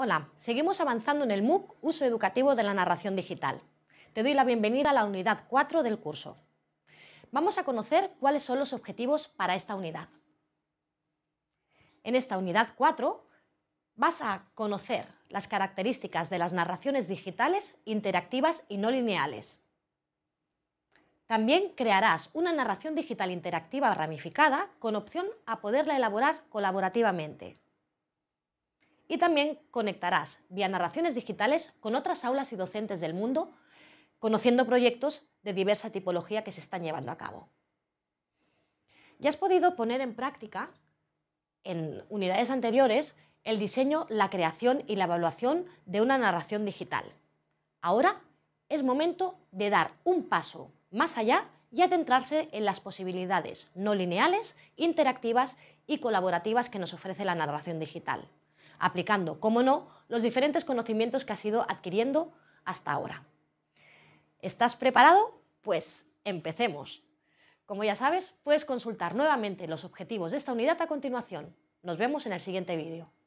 Hola, seguimos avanzando en el MOOC Uso Educativo de la Narración Digital. Te doy la bienvenida a la unidad 4 del curso. Vamos a conocer cuáles son los objetivos para esta unidad. En esta unidad 4 vas a conocer las características de las narraciones digitales, interactivas y no lineales. También crearás una narración digital interactiva ramificada con opción a poderla elaborar colaborativamente y también conectarás vía narraciones digitales con otras aulas y docentes del mundo, conociendo proyectos de diversa tipología que se están llevando a cabo. Ya has podido poner en práctica, en unidades anteriores, el diseño, la creación y la evaluación de una narración digital. Ahora es momento de dar un paso más allá y adentrarse en las posibilidades no lineales, interactivas y colaborativas que nos ofrece la narración digital aplicando, como no, los diferentes conocimientos que has ido adquiriendo hasta ahora. ¿Estás preparado? Pues empecemos. Como ya sabes, puedes consultar nuevamente los objetivos de esta unidad a continuación. Nos vemos en el siguiente vídeo.